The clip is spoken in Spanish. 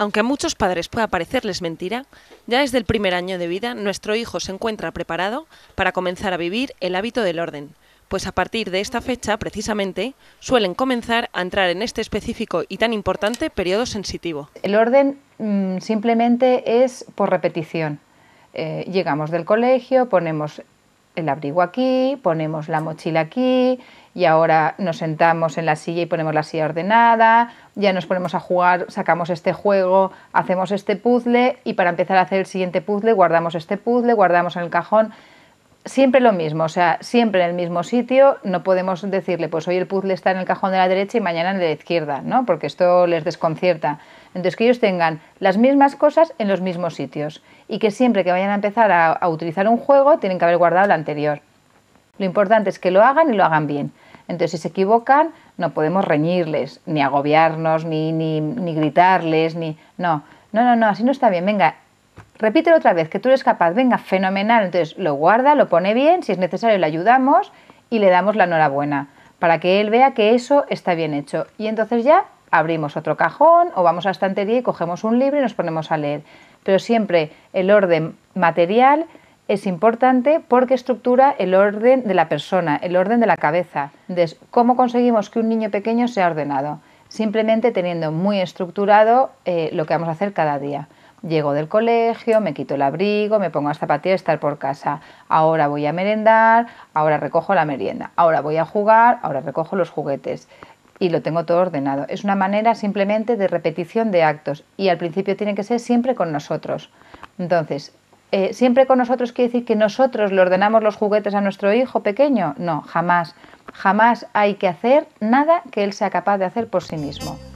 Aunque a muchos padres pueda parecerles mentira, ya desde el primer año de vida nuestro hijo se encuentra preparado para comenzar a vivir el hábito del orden, pues a partir de esta fecha, precisamente, suelen comenzar a entrar en este específico y tan importante periodo sensitivo. El orden mm, simplemente es por repetición. Eh, llegamos del colegio, ponemos el abrigo aquí, ponemos la mochila aquí, y ahora nos sentamos en la silla y ponemos la silla ordenada, ya nos ponemos a jugar, sacamos este juego, hacemos este puzzle y para empezar a hacer el siguiente puzzle guardamos este puzzle, guardamos en el cajón siempre lo mismo, o sea, siempre en el mismo sitio, no podemos decirle, pues hoy el puzzle está en el cajón de la derecha y mañana en de la izquierda, ¿no? Porque esto les desconcierta. Entonces, que ellos tengan las mismas cosas en los mismos sitios y que siempre que vayan a empezar a, utilizar un juego, tienen que haber guardado el anterior. Lo importante es que lo hagan y lo hagan bien. Entonces, si se equivocan, no podemos reñirles, ni agobiarnos, ni, ni, ni gritarles, ni... No, no, no, no, así no está bien. Venga, repítelo otra vez, que tú eres capaz, venga, fenomenal. Entonces lo guarda, lo pone bien, si es necesario le ayudamos y le damos la enhorabuena para que él vea que eso está bien hecho. Y entonces ya abrimos otro cajón o vamos a estantería y cogemos un libro y nos ponemos a leer. Pero siempre el orden material es importante porque estructura el orden de la persona, el orden de la cabeza. Entonces, ¿cómo conseguimos que un niño pequeño sea ordenado? Simplemente teniendo muy estructurado eh, lo que vamos a hacer cada día. Llego del colegio, me quito el abrigo, me pongo las zapatillas, estar por casa. Ahora voy a merendar, ahora recojo la merienda. Ahora voy a jugar, ahora recojo los juguetes. Y lo tengo todo ordenado. Es una manera simplemente de repetición de actos. Y al principio tiene que ser siempre con nosotros. Entonces, eh, siempre con nosotros quiere decir que nosotros le ordenamos los juguetes a nuestro hijo pequeño. No, jamás. Jamás hay que hacer nada que él sea capaz de hacer por sí mismo.